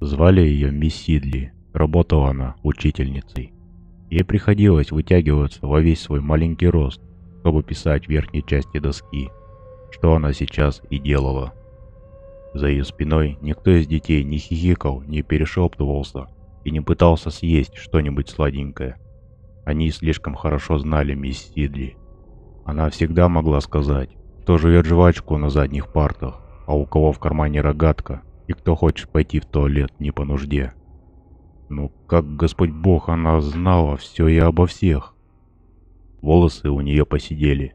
Звали ее Мисс Сидли. Работала она учительницей. Ей приходилось вытягиваться во весь свой маленький рост, чтобы писать в верхней части доски, что она сейчас и делала. За ее спиной никто из детей не хихикал, не перешептывался и не пытался съесть что-нибудь сладенькое. Они слишком хорошо знали мисс Сидли. Она всегда могла сказать, кто жует жвачку на задних партах, а у кого в кармане рогатка – и кто хочет пойти в туалет не по нужде. Ну, как Господь Бог, она знала все и обо всех. Волосы у нее посидели,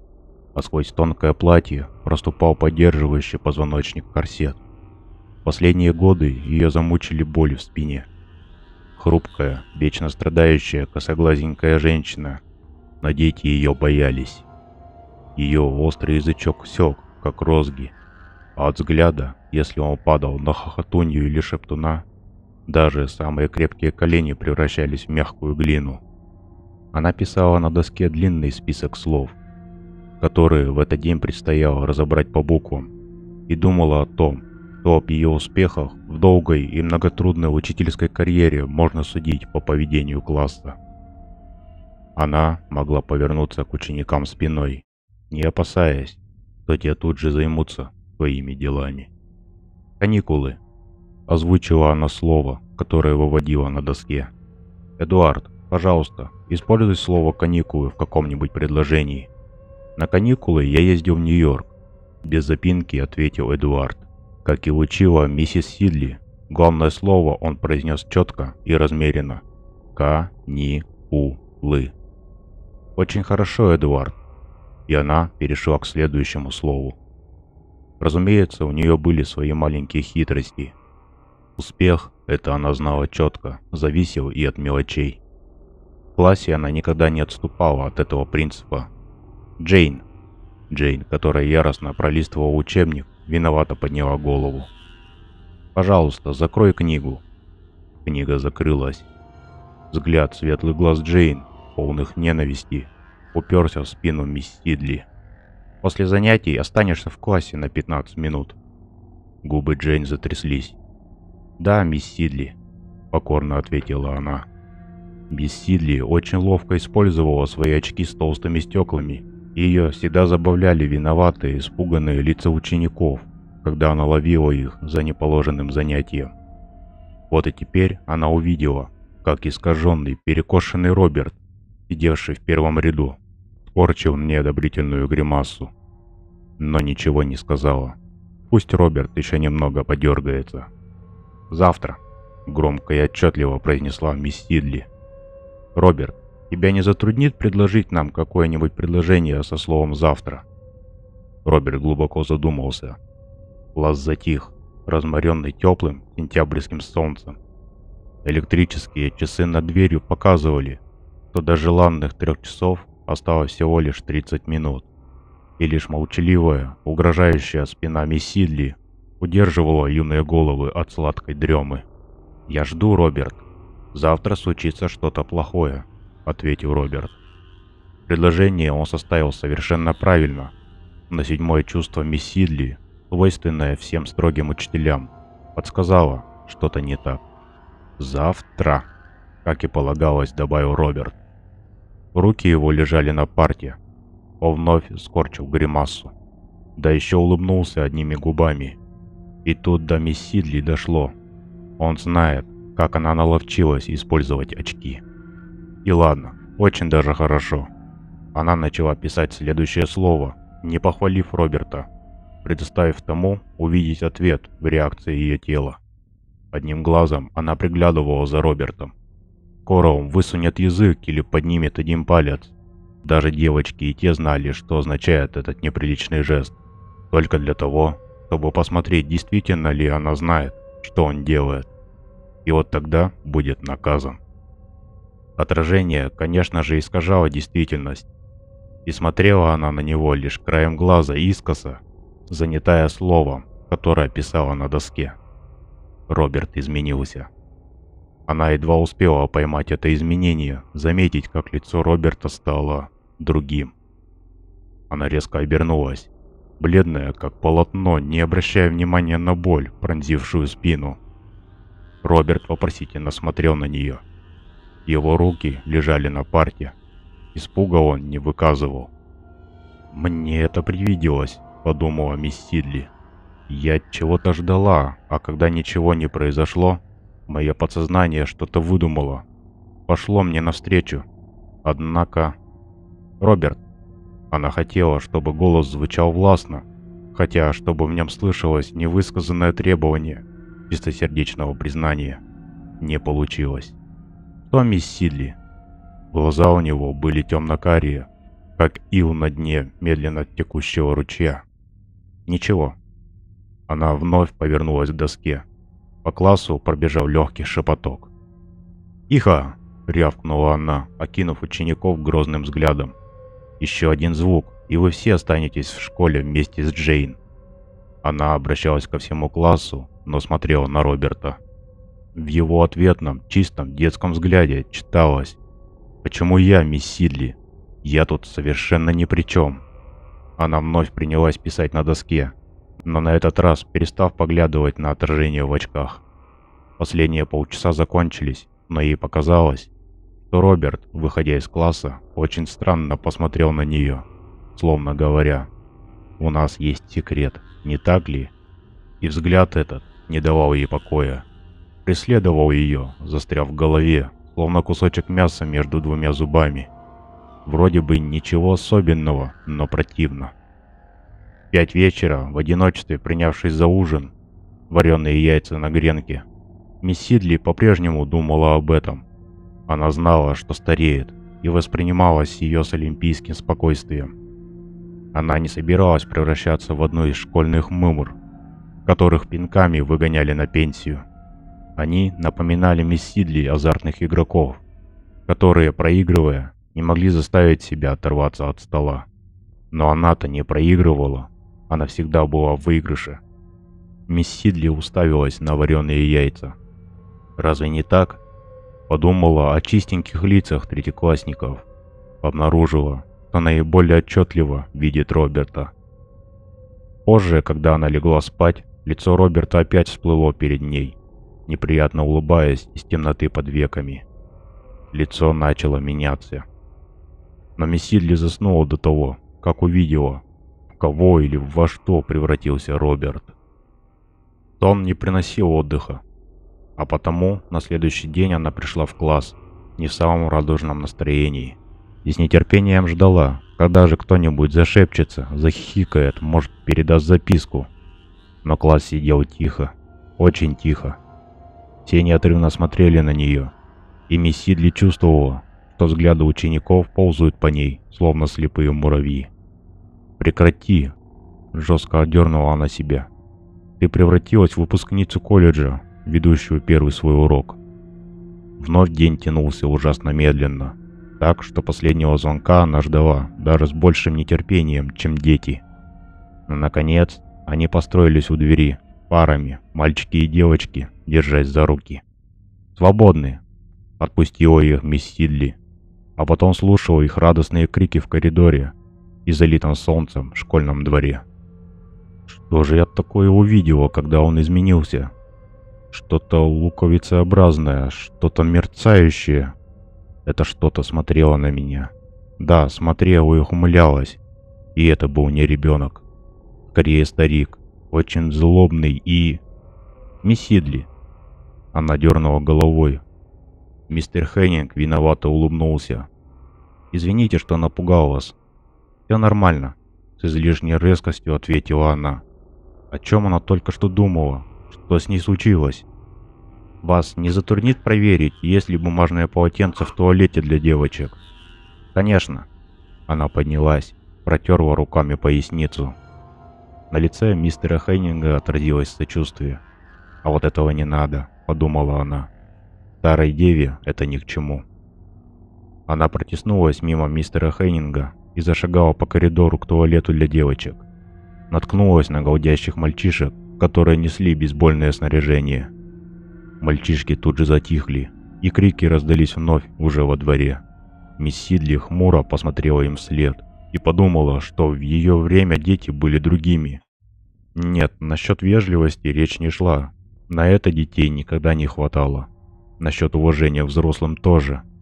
а сквозь тонкое платье проступал поддерживающий позвоночник корсет. Последние годы ее замучили боли в спине. Хрупкая, вечно страдающая, косоглазенькая женщина. дети ее боялись. Ее острый язычок сёк, как розги, а от взгляда если он падал на хохотунью или шептуна, даже самые крепкие колени превращались в мягкую глину. Она писала на доске длинный список слов, которые в этот день предстояло разобрать по буквам, и думала о том, что об ее успехах в долгой и многотрудной учительской карьере можно судить по поведению класса. Она могла повернуться к ученикам спиной, не опасаясь, что те тут же займутся своими делами. «Каникулы», — озвучила она слово, которое выводила на доске. «Эдуард, пожалуйста, используй слово «каникулы» в каком-нибудь предложении». «На каникулы я ездил в Нью-Йорк», — без запинки ответил Эдуард. Как и учила миссис Сидли, главное слово он произнес четко и размеренно. «Ка-ни-у-лы». «Очень хорошо, Эдуард». И она перешла к следующему слову. Разумеется, у нее были свои маленькие хитрости. Успех, это она знала четко, зависел и от мелочей. В классе она никогда не отступала от этого принципа. Джейн, Джейн, которая яростно пролистывала учебник, виновато подняла голову. «Пожалуйста, закрой книгу». Книга закрылась. Взгляд светлых глаз Джейн, полных ненависти, уперся в спину мисс Сидли. После занятий останешься в классе на 15 минут». Губы Джейн затряслись. «Да, мисс Сидли», — покорно ответила она. Мисс Сидли очень ловко использовала свои очки с толстыми стеклами. Ее всегда забавляли виноватые, испуганные лица учеников, когда она ловила их за неположенным занятием. Вот и теперь она увидела, как искаженный, перекошенный Роберт, сидевший в первом ряду, скорчил неодобрительную гримасу. Но ничего не сказала. Пусть Роберт еще немного подергается. «Завтра», — громко и отчетливо произнесла мисс Сидли. «Роберт, тебя не затруднит предложить нам какое-нибудь предложение со словом «завтра»?» Роберт глубоко задумался. Лаз затих, разморенный теплым сентябрьским солнцем. Электрические часы над дверью показывали, что до желанных трех часов Осталось всего лишь 30 минут. И лишь молчаливая, угрожающая спина Мессидли удерживала юные головы от сладкой дремы. «Я жду, Роберт. Завтра случится что-то плохое», — ответил Роберт. Предложение он составил совершенно правильно, На седьмое чувство Мессидли, свойственное всем строгим учителям, подсказало что-то не так. «Завтра», — как и полагалось, добавил Роберт. Руки его лежали на парте. Он вновь скорчил гримасу. Да еще улыбнулся одними губами. И тут до мисс Сидли дошло. Он знает, как она наловчилась использовать очки. И ладно, очень даже хорошо. Она начала писать следующее слово, не похвалив Роберта, предоставив тому увидеть ответ в реакции ее тела. Одним глазом она приглядывала за Робертом, Корум высунет язык или поднимет один палец. Даже девочки и те знали, что означает этот неприличный жест. Только для того, чтобы посмотреть, действительно ли она знает, что он делает. И вот тогда будет наказан. Отражение, конечно же, искажало действительность. И смотрела она на него лишь краем глаза искоса, занятая словом, которое писала на доске. Роберт изменился. Она едва успела поймать это изменение, заметить, как лицо Роберта стало другим. Она резко обернулась, бледная, как полотно, не обращая внимания на боль, пронзившую спину. Роберт вопросительно смотрел на нее. Его руки лежали на парте. Испуга он не выказывал. «Мне это привиделось», — подумала мисс Сидли. «Я чего-то ждала, а когда ничего не произошло, Мое подсознание что-то выдумало. Пошло мне навстречу. Однако... Роберт. Она хотела, чтобы голос звучал властно, хотя чтобы в нем слышалось невысказанное требование чистосердечного признания. Не получилось. Томми Сидли. Глаза у него были темно-карие, как ил на дне медленно текущего ручья. Ничего. Она вновь повернулась к доске. По классу пробежал легкий шепоток. «Тихо!» — рявкнула она, окинув учеников грозным взглядом. «Еще один звук, и вы все останетесь в школе вместе с Джейн». Она обращалась ко всему классу, но смотрела на Роберта. В его ответном, чистом детском взгляде читалось «Почему я, мисс Сидли? Я тут совершенно ни при чем». Она вновь принялась писать на доске, но на этот раз перестав поглядывать на отражение в очках. Последние полчаса закончились, но ей показалось, что Роберт, выходя из класса, очень странно посмотрел на нее, словно говоря, «У нас есть секрет, не так ли?» И взгляд этот не давал ей покоя. Преследовал ее, застряв в голове, словно кусочек мяса между двумя зубами. Вроде бы ничего особенного, но противно пять вечера, в одиночестве принявшись за ужин, вареные яйца на гренке, мисс Сидли по-прежнему думала об этом. Она знала, что стареет, и воспринималась ее с олимпийским спокойствием. Она не собиралась превращаться в одну из школьных мымр, которых пинками выгоняли на пенсию. Они напоминали мисс Сидли азартных игроков, которые, проигрывая, не могли заставить себя оторваться от стола. Но она-то не проигрывала. Она всегда была в выигрыше. Мисс Сидли уставилась на вареные яйца. «Разве не так?» Подумала о чистеньких лицах третьеклассников. Обнаружила, что наиболее отчетливо видит Роберта. Позже, когда она легла спать, лицо Роберта опять всплыло перед ней, неприятно улыбаясь из темноты под веками. Лицо начало меняться. Но Мисс Сидли заснула до того, как увидела, кого или во что превратился Роберт. Тон не приносил отдыха, а потому на следующий день она пришла в класс не в самом радужном настроении и с нетерпением ждала, когда же кто-нибудь зашепчется, захихикает, может передаст записку. Но класс сидел тихо, очень тихо. Все неотрывно смотрели на нее, и мисс Сидли чувствовала, что взгляды учеников ползают по ней, словно слепые муравьи. «Прекрати!» – жестко отдернула она себя. «Ты превратилась в выпускницу колледжа, ведущую первый свой урок». Вновь день тянулся ужасно медленно, так что последнего звонка она ждала даже с большим нетерпением, чем дети. Но, наконец, они построились у двери, парами, мальчики и девочки, держась за руки. «Свободны!» – отпустила их мисс Сидли, а потом слушала их радостные крики в коридоре – и залитом солнцем в школьном дворе. Что же я такое увидел, когда он изменился? Что-то луковицеобразное, что-то мерцающее. Это что-то смотрело на меня. Да, смотрело и ухмылялось. И это был не ребенок. Скорее старик. Очень злобный и... Мисидли. Она дернула головой. Мистер Хеннинг виновато улыбнулся. «Извините, что напугал вас. «Все нормально», — с излишней резкостью ответила она. О чем она только что думала? Что с ней случилось? Вас не затурнит проверить, есть ли бумажное полотенце в туалете для девочек? Конечно. Она поднялась, протерла руками поясницу. На лице мистера Хейнинга отразилось сочувствие. «А вот этого не надо», — подумала она. «Старой деве это ни к чему». Она протиснулась мимо мистера Хейнинга, и зашагала по коридору к туалету для девочек. Наткнулась на голдящих мальчишек, которые несли бейсбольное снаряжение. Мальчишки тут же затихли, и крики раздались вновь уже во дворе. Мисс Сидли хмуро посмотрела им вслед и подумала, что в ее время дети были другими. Нет, насчет вежливости речь не шла. На это детей никогда не хватало. Насчет уважения взрослым тоже –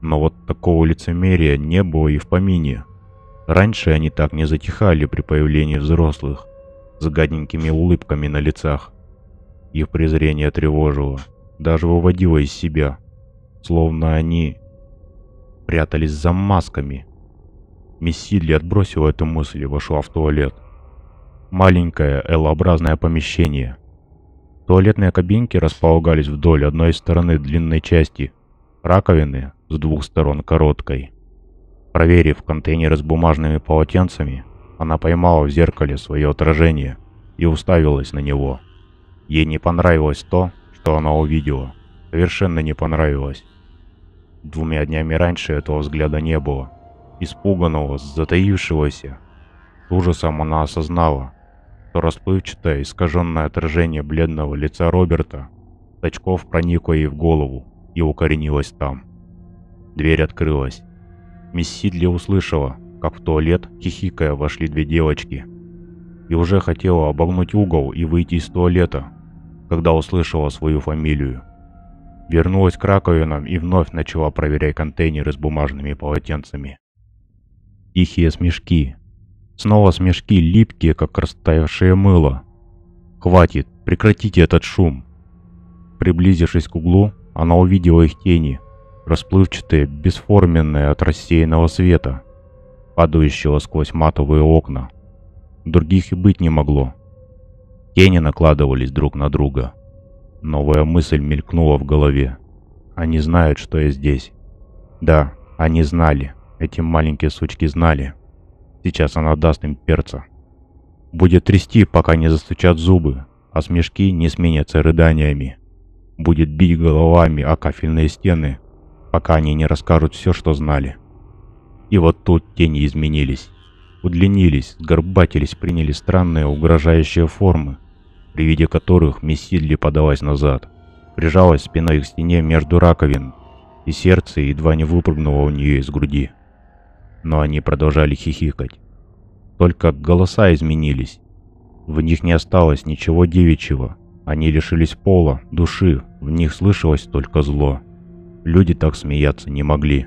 но вот такого лицемерия не было и в помине. Раньше они так не затихали при появлении взрослых, с гадненькими улыбками на лицах. Их презрение тревожило, даже выводило из себя, словно они прятались за масками. Мисс Мессилли отбросила эту мысль и вошла в туалет. Маленькое L-образное помещение. Туалетные кабинки располагались вдоль одной стороны длинной части, раковины с двух сторон короткой. Проверив контейнеры с бумажными полотенцами, она поймала в зеркале свое отражение и уставилась на него. Ей не понравилось то, что она увидела. Совершенно не понравилось. Двумя днями раньше этого взгляда не было. Испуганного, затаившегося. С ужасом она осознала, что расплывчатое, искаженное отражение бледного лица Роберта очков проникло ей в голову и укоренилось там. Дверь открылась. Мисс Сидли услышала, как в туалет, хихикая, вошли две девочки. И уже хотела обогнуть угол и выйти из туалета, когда услышала свою фамилию. Вернулась к раковинам и вновь начала проверять контейнеры с бумажными полотенцами. Тихие смешки. Снова смешки, липкие, как растаявшее мыло. «Хватит, прекратите этот шум!» Приблизившись к углу, она увидела их тени – расплывчатые, бесформенные от рассеянного света, падающего сквозь матовые окна. Других и быть не могло. Тени накладывались друг на друга. Новая мысль мелькнула в голове. Они знают, что я здесь. Да, они знали. Эти маленькие сучки знали. Сейчас она даст им перца. Будет трясти, пока не застучат зубы, а смешки не сменятся рыданиями. Будет бить головами о кафельные стены, пока они не расскажут все, что знали. И вот тут тени изменились. Удлинились, горбатились, приняли странные угрожающие формы, при виде которых Мессидли подалась назад, прижалась спиной к стене между раковин, и сердце едва не выпрыгнуло у нее из груди. Но они продолжали хихикать. Только голоса изменились. В них не осталось ничего девичьего. Они лишились пола, души, в них слышалось только зло. Люди так смеяться не могли.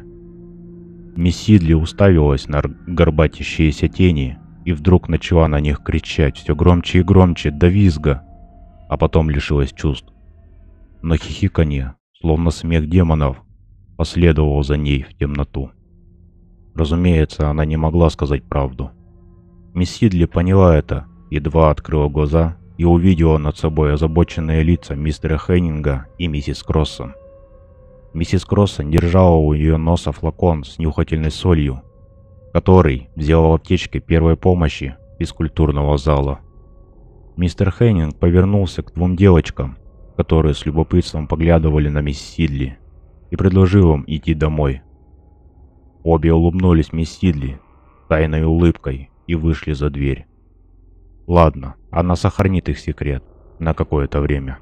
Мессидли уставилась на горбатящиеся тени и вдруг начала на них кричать все громче и громче, до визга, а потом лишилась чувств. Но хихиканье, словно смех демонов, последовало за ней в темноту. Разумеется, она не могла сказать правду. Мессидли поняла это, едва открыла глаза и увидела над собой озабоченные лица мистера Хеннинга и миссис Кросса. Миссис Кроссон держала у ее носа флакон с нюхательной солью, который взял в аптечке первой помощи из культурного зала. Мистер Хеннинг повернулся к двум девочкам, которые с любопытством поглядывали на мисс Сидли, и предложил им идти домой. Обе улыбнулись мисс Сидли тайной улыбкой и вышли за дверь. Ладно, она сохранит их секрет на какое-то время.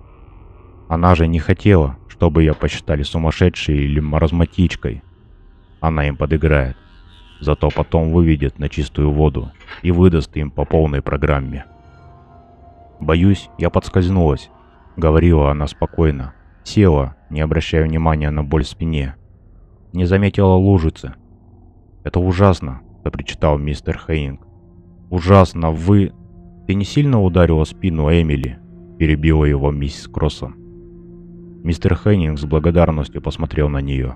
Она же не хотела, чтобы ее посчитали сумасшедшей или маразматичкой. Она им подыграет. Зато потом выведет на чистую воду и выдаст им по полной программе. «Боюсь, я подскользнулась», — говорила она спокойно. Села, не обращая внимания на боль в спине. Не заметила лужицы. «Это ужасно», — запричитал мистер Хейнг. «Ужасно, вы...» «Ты не сильно ударила спину Эмили?» — перебила его миссис Кроссон. Мистер Хеннинг с благодарностью посмотрел на нее.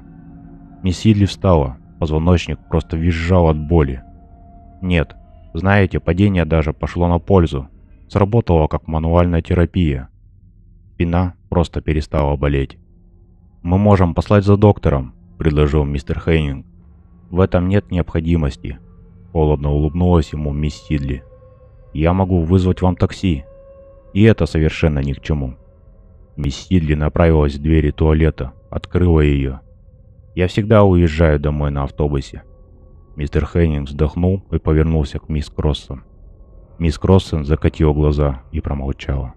Мисс Сидли встала, позвоночник просто визжал от боли. Нет, знаете, падение даже пошло на пользу. Сработало как мануальная терапия. Спина просто перестала болеть. «Мы можем послать за доктором», – предложил мистер Хейнинг. «В этом нет необходимости», – холодно улыбнулась ему мисс Сидли. «Я могу вызвать вам такси, и это совершенно ни к чему». Мисс Сидли направилась к двери туалета, открыла ее. «Я всегда уезжаю домой на автобусе». Мистер Хеннинг вздохнул и повернулся к мисс Кроссон. Мисс Кроссон закатила глаза и промолчала.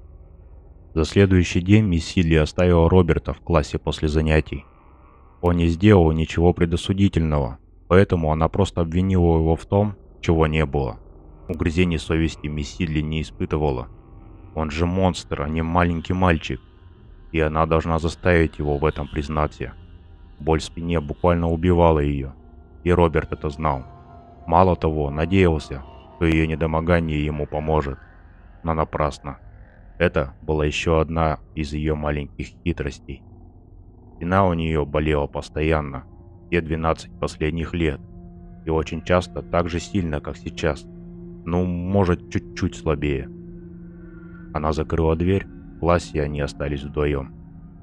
За следующий день мисс Сидли оставила Роберта в классе после занятий. Он не сделал ничего предосудительного, поэтому она просто обвинила его в том, чего не было. Угрызений совести мисс Сидли не испытывала. Он же монстр, а не маленький мальчик и она должна заставить его в этом признаться. Боль в спине буквально убивала ее, и Роберт это знал. Мало того, надеялся, что ее недомогание ему поможет, но напрасно. Это была еще одна из ее маленьких хитростей. Спина у нее болела постоянно, все 12 последних лет, и очень часто так же сильно, как сейчас. Ну, может, чуть-чуть слабее. Она закрыла дверь в классе они остались вдвоем.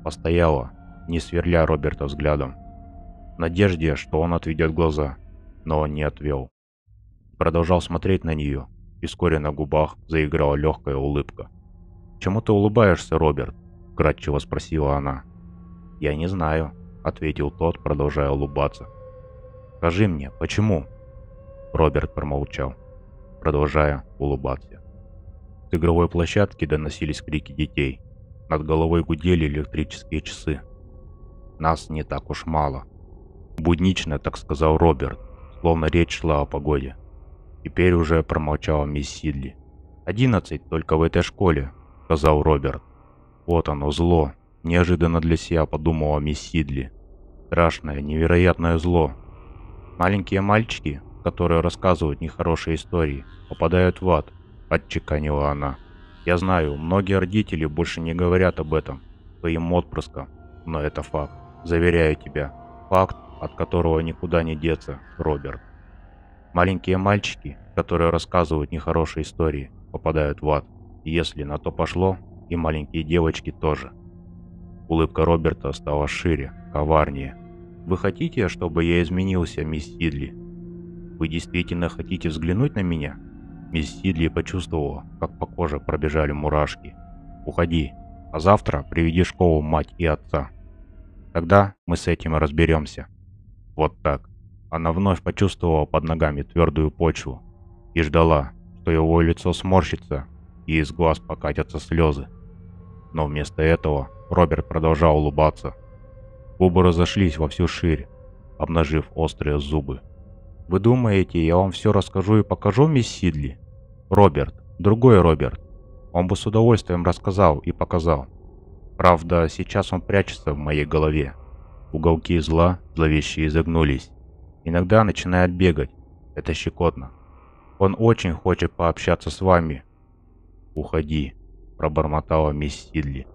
Постояла, не сверля Роберта взглядом. В надежде, что он отведет глаза, но он не отвел. Продолжал смотреть на нее, и вскоре на губах заиграла легкая улыбка. «Чему ты улыбаешься, Роберт?» – кратчево спросила она. «Я не знаю», – ответил тот, продолжая улыбаться. «Скажи мне, почему?» Роберт промолчал, продолжая улыбаться. С игровой площадки доносились крики детей. Над головой гудели электрические часы. Нас не так уж мало. Буднично, так сказал Роберт, словно речь шла о погоде. Теперь уже промолчала мисс Сидли. «Одиннадцать только в этой школе», — сказал Роберт. «Вот оно, зло», — неожиданно для себя подумала мисс Сидли. «Страшное, невероятное зло». Маленькие мальчики, которые рассказывают нехорошие истории, попадают в ад — отчеканила она. Я знаю, многие родители больше не говорят об этом своим отпрыскам, но это факт. Заверяю тебя, факт, от которого никуда не деться, Роберт. Маленькие мальчики, которые рассказывают нехорошие истории, попадают в ад. И если на то пошло, и маленькие девочки тоже. Улыбка Роберта стала шире, коварнее. «Вы хотите, чтобы я изменился, мисс Сидли? Вы действительно хотите взглянуть на меня?» Мисс Сидли почувствовала, как по коже пробежали мурашки. «Уходи, а завтра приведи в школу мать и отца. Тогда мы с этим разберемся». Вот так. Она вновь почувствовала под ногами твердую почву и ждала, что его лицо сморщится и из глаз покатятся слезы. Но вместо этого Роберт продолжал улыбаться. Губы разошлись во всю ширь, обнажив острые зубы. Вы думаете, я вам все расскажу и покажу, мисс Сидли? Роберт, другой Роберт. Он бы с удовольствием рассказал и показал. Правда, сейчас он прячется в моей голове. Уголки зла зловеще изогнулись. Иногда начинает бегать. Это щекотно. Он очень хочет пообщаться с вами. «Уходи», – пробормотала мисс Сидли.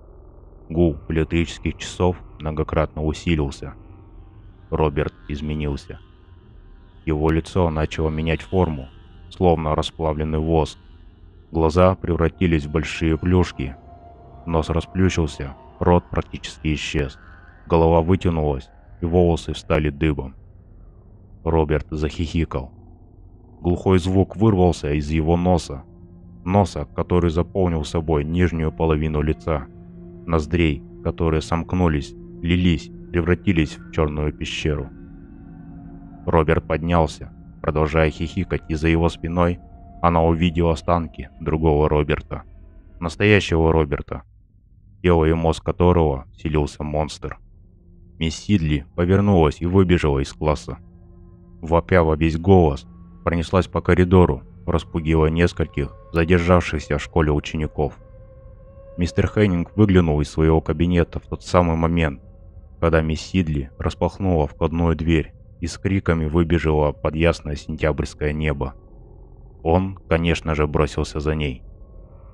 Гул электрических часов многократно усилился. Роберт изменился. Его лицо начало менять форму, словно расплавленный воск. Глаза превратились в большие плюшки. Нос расплющился, рот практически исчез. Голова вытянулась, и волосы стали дыбом. Роберт захихикал. Глухой звук вырвался из его носа. Носа, который заполнил собой нижнюю половину лица. Ноздрей, которые сомкнулись, лились, превратились в черную пещеру. Роберт поднялся, продолжая хихикать, и за его спиной она увидела останки другого Роберта. Настоящего Роберта, тело и мозг которого селился монстр. Мисс Сидли повернулась и выбежала из класса. Вопя во весь голос, пронеслась по коридору, распугивая нескольких задержавшихся в школе учеников. Мистер Хеннинг выглянул из своего кабинета в тот самый момент, когда мисс Сидли распахнула входную дверь и с криками выбежала под ясное сентябрьское небо. Он, конечно же, бросился за ней.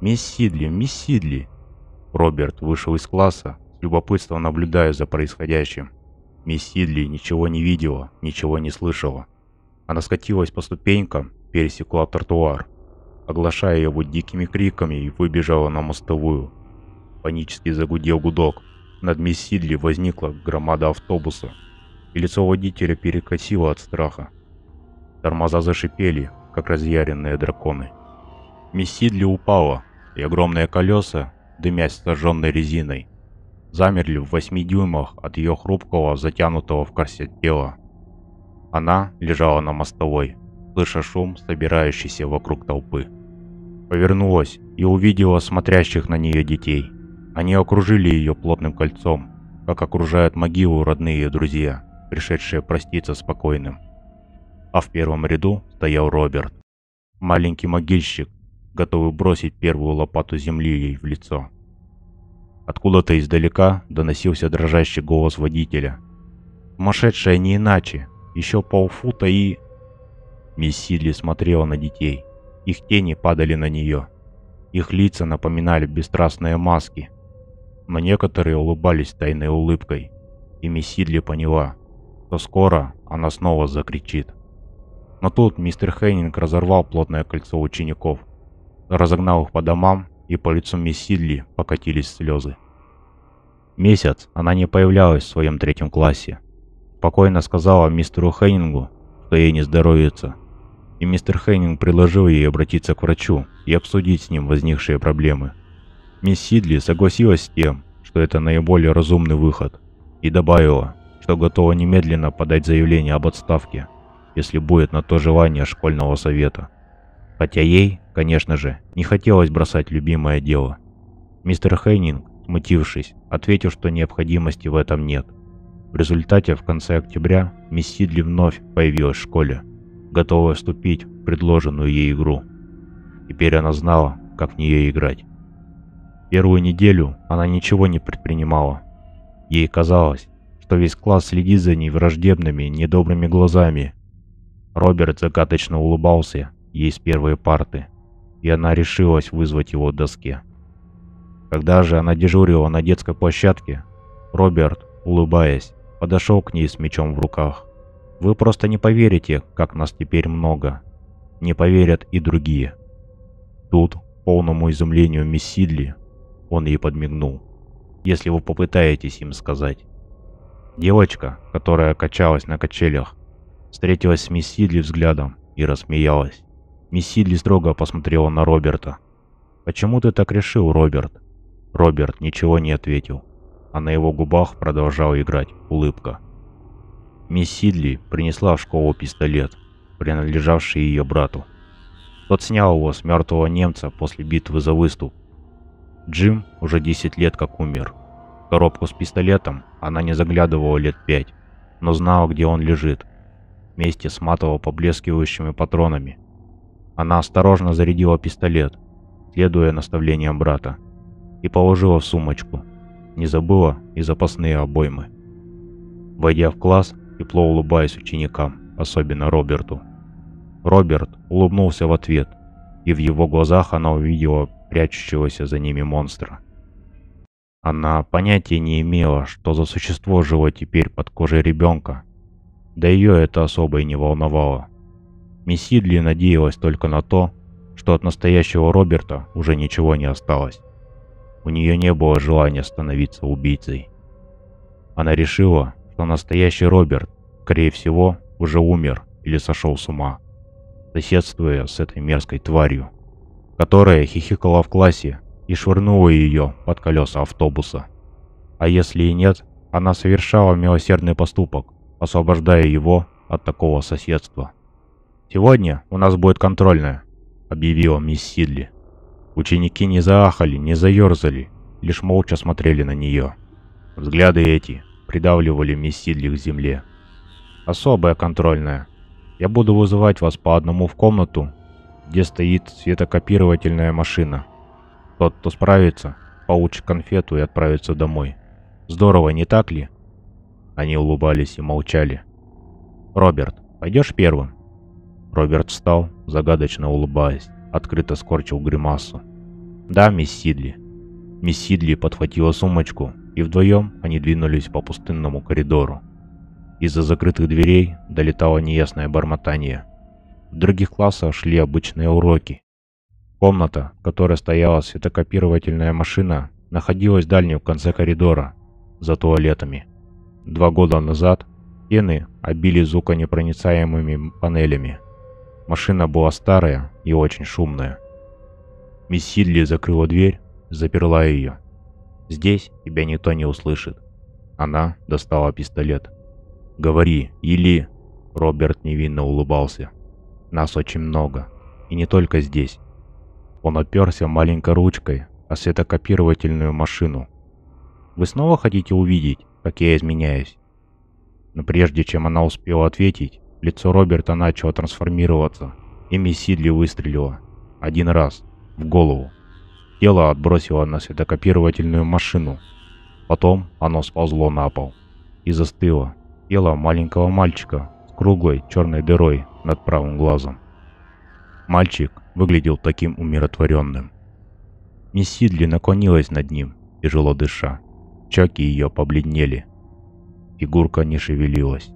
«Мисс Сидли, мисс Сидли!» Роберт вышел из класса, с любопытством наблюдая за происходящим. Мисс Сидли ничего не видела, ничего не слышала. Она скатилась по ступенькам, пересекла тротуар, оглашая его дикими криками и выбежала на мостовую. Панически загудел гудок. Над мисс Сидли возникла громада автобуса – и лицо водителя перекосило от страха. Тормоза зашипели, как разъяренные драконы. Мессидли упала, и огромные колеса, дымясь сожженной резиной, замерли в восьми дюймах от ее хрупкого, затянутого в корсет тела. Она лежала на мостовой, слыша шум, собирающийся вокруг толпы. Повернулась и увидела смотрящих на нее детей. Они окружили ее плотным кольцом, как окружают могилу родные и друзья пришедшая проститься спокойным, А в первом ряду стоял Роберт, маленький могильщик, готовый бросить первую лопату земли ей в лицо. Откуда-то издалека доносился дрожащий голос водителя. «Сумасшедшая не иначе! Еще полфута и...» Мисс Сидли смотрела на детей. Их тени падали на нее. Их лица напоминали бесстрастные маски. Но некоторые улыбались тайной улыбкой. И мисс Сидли поняла, что скоро она снова закричит. Но тут мистер Хейнинг разорвал плотное кольцо учеников, разогнал их по домам, и по лицу мисс Сидли покатились слезы. Месяц она не появлялась в своем третьем классе. Спокойно сказала мистеру Хейнингу, что ей не здоровится, и мистер Хейнинг предложил ей обратиться к врачу и обсудить с ним возникшие проблемы. Мисс Сидли согласилась с тем, что это наиболее разумный выход, и добавила – что готова немедленно подать заявление об отставке, если будет на то желание школьного совета. Хотя ей, конечно же, не хотелось бросать любимое дело. Мистер Хейнинг, смутившись, ответил, что необходимости в этом нет. В результате в конце октября мисс Сидли вновь появилась в школе, готовая вступить в предложенную ей игру. Теперь она знала, как в нее играть. Первую неделю она ничего не предпринимала. Ей казалось, что весь класс следит за ней враждебными, недобрыми глазами. Роберт закаточно улыбался, ей с первой парты, и она решилась вызвать его к доске. Когда же она дежурила на детской площадке, Роберт, улыбаясь, подошел к ней с мечом в руках. «Вы просто не поверите, как нас теперь много. Не поверят и другие». Тут, полному изумлению мисс Сидли, он ей подмигнул. «Если вы попытаетесь им сказать». Девочка, которая качалась на качелях, встретилась с мисс Сидли взглядом и рассмеялась. Мисс Сидли строго посмотрела на Роберта. «Почему ты так решил, Роберт?» Роберт ничего не ответил, а на его губах продолжала играть улыбка. Мисс Сидли принесла в школу пистолет, принадлежавший ее брату. Тот снял его с мертвого немца после битвы за выступ. Джим уже 10 лет как умер – коробку с пистолетом она не заглядывала лет пять, но знала, где он лежит, вместе с матово поблескивающими патронами. Она осторожно зарядила пистолет, следуя наставлениям брата, и положила в сумочку. Не забыла и запасные обоймы. Войдя в класс, тепло улыбаясь ученикам, особенно Роберту. Роберт улыбнулся в ответ, и в его глазах она увидела прячущегося за ними монстра. Она понятия не имела, что за существо жило теперь под кожей ребенка. Да ее это особо и не волновало. Мисс Сидли надеялась только на то, что от настоящего Роберта уже ничего не осталось. У нее не было желания становиться убийцей. Она решила, что настоящий Роберт, скорее всего, уже умер или сошел с ума, соседствуя с этой мерзкой тварью, которая хихикала в классе и швырнула ее под колеса автобуса. А если и нет, она совершала милосердный поступок, освобождая его от такого соседства. «Сегодня у нас будет контрольная», — объявила мисс Сидли. Ученики не заахали, не заерзали, лишь молча смотрели на нее. Взгляды эти придавливали мисс Сидли к земле. «Особая контрольная. Я буду вызывать вас по одному в комнату, где стоит светокопировательная машина», тот, кто справится, получит конфету и отправится домой. Здорово, не так ли? Они улыбались и молчали. «Роберт, пойдешь первым?» Роберт встал, загадочно улыбаясь, открыто скорчил гримасу. «Да, мисс Сидли». Мисс Сидли подхватила сумочку, и вдвоем они двинулись по пустынному коридору. Из-за закрытых дверей долетало неясное бормотание. В других классах шли обычные уроки, Комната, в которой стояла светокопировательная машина, находилась в дальнем конце коридора, за туалетами. Два года назад стены обили звуконепроницаемыми панелями. Машина была старая и очень шумная. Мисс Сидли закрыла дверь, заперла ее. «Здесь тебя никто не услышит». Она достала пистолет. «Говори, или...» Роберт невинно улыбался. «Нас очень много. И не только здесь. Он оперся маленькой ручкой о светокопировательную машину. «Вы снова хотите увидеть, как я изменяюсь?» Но прежде чем она успела ответить, лицо Роберта начало трансформироваться. Эми Сидли выстрелила. Один раз. В голову. Тело отбросило на светокопировательную машину. Потом оно сползло на пол. И застыло. Тело маленького мальчика с круглой черной дырой над правым глазом. Мальчик выглядел таким умиротворенным. Мисс Сидли наклонилась над ним, тяжело дыша. Чаки ее побледнели. Фигурка не шевелилась.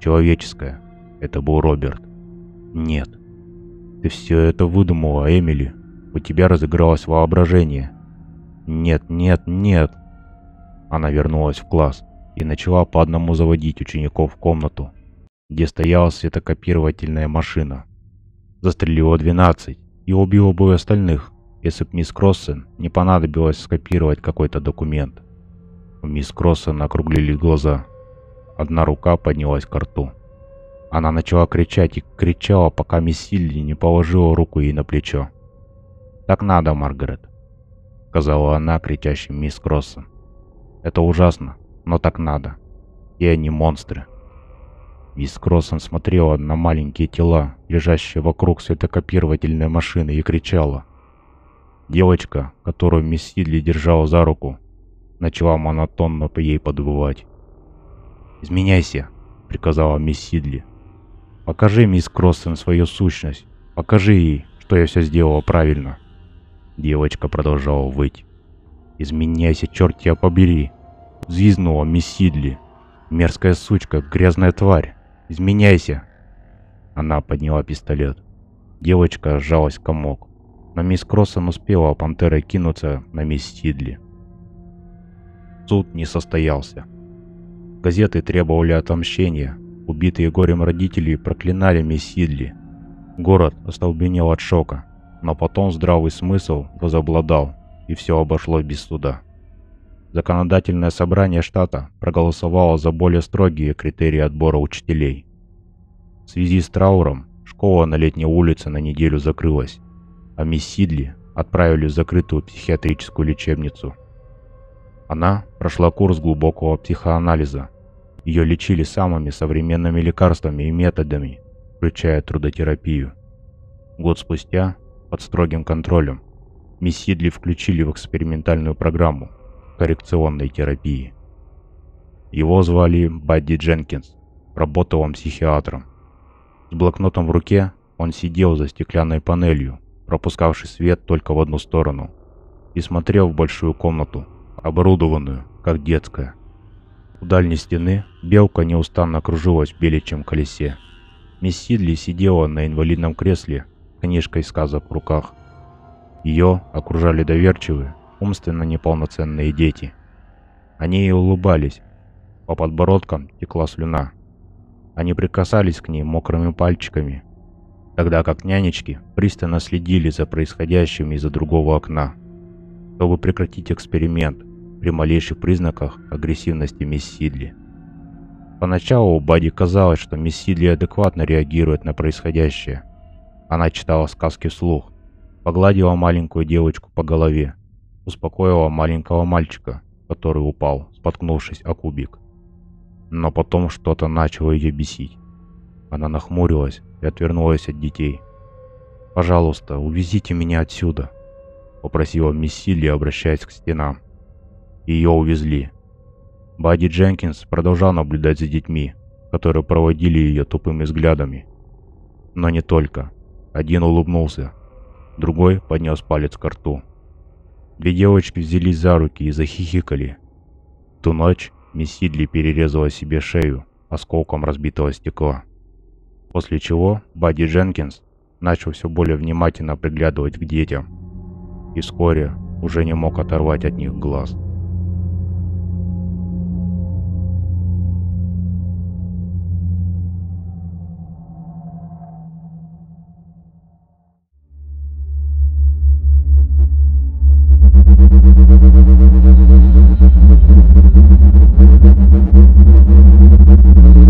Человеческая. Это был Роберт. Нет. Ты все это выдумала, Эмили. У тебя разыгралось воображение. Нет, нет, нет. Она вернулась в класс и начала по одному заводить учеников в комнату, где стояла светокопировательная машина застрелила 12 и убил бы остальных, если бы мисс Кроссен не понадобилось скопировать какой-то документ. У мисс Кроссен округлили глаза. Одна рука поднялась к рту. Она начала кричать и кричала, пока мисс Сильди не положила руку ей на плечо. «Так надо, Маргарет», — сказала она кричащим мисс Кроссен. «Это ужасно, но так надо. И они монстры» и с кроссом смотрела на маленькие тела, лежащие вокруг светокопировательной машины, и кричала. Девочка, которую мисс Сидли держала за руку, начала монотонно по ей подвывать. «Изменяйся!» — приказала мисс Сидли. «Покажи мисс Кроссен свою сущность. Покажи ей, что я все сделала правильно». Девочка продолжала выть. «Изменяйся, черт тебя побери!» — взвизнула мисс Сидли. «Мерзкая сучка, грязная тварь!» Изменяйся!» Она подняла пистолет. Девочка сжалась в комок. Но мисс Кроссон успела пантерой кинуться на мисс Стидли. Суд не состоялся. Газеты требовали отомщения. Убитые горем родители проклинали мисс Сидли. Город остолбенел от шока, но потом здравый смысл возобладал, и все обошлось без суда. Законодательное собрание штата проголосовало за более строгие критерии отбора учителей. В связи с трауром школа на летней улице на неделю закрылась, а мисс Сидли отправили в закрытую психиатрическую лечебницу. Она прошла курс глубокого психоанализа. Ее лечили самыми современными лекарствами и методами, включая трудотерапию. Год спустя, под строгим контролем, мисс Сидли включили в экспериментальную программу – коррекционной терапии. Его звали Бадди Дженкинс, работал он психиатром. С блокнотом в руке он сидел за стеклянной панелью, пропускавший свет только в одну сторону, и смотрел в большую комнату, оборудованную, как детская. У дальней стены белка неустанно кружилась в беличьем колесе. Мисс Сидли сидела на инвалидном кресле, книжкой сказок в руках. Ее окружали доверчивые, умственно неполноценные дети. Они ей улыбались. По подбородкам текла слюна. Они прикасались к ней мокрыми пальчиками, тогда как нянечки пристально следили за происходящим из-за другого окна, чтобы прекратить эксперимент при малейших признаках агрессивности мисс Сидли. Поначалу Бади казалось, что мисс Сидли адекватно реагирует на происходящее. Она читала сказки вслух, погладила маленькую девочку по голове, успокоила маленького мальчика, который упал, споткнувшись о кубик. Но потом что-то начало ее бесить. Она нахмурилась и отвернулась от детей. «Пожалуйста, увезите меня отсюда», — попросила мисс Силли, обращаясь к стенам. Ее увезли. Бадди Дженкинс продолжал наблюдать за детьми, которые проводили ее тупыми взглядами. Но не только. Один улыбнулся, другой поднес палец к рту. Две девочки взялись за руки и захихикали. ту ночь мисс Сидли перерезала себе шею осколком разбитого стекла. После чего Бадди Дженкинс начал все более внимательно приглядывать к детям и вскоре уже не мог оторвать от них глаз. Thank you.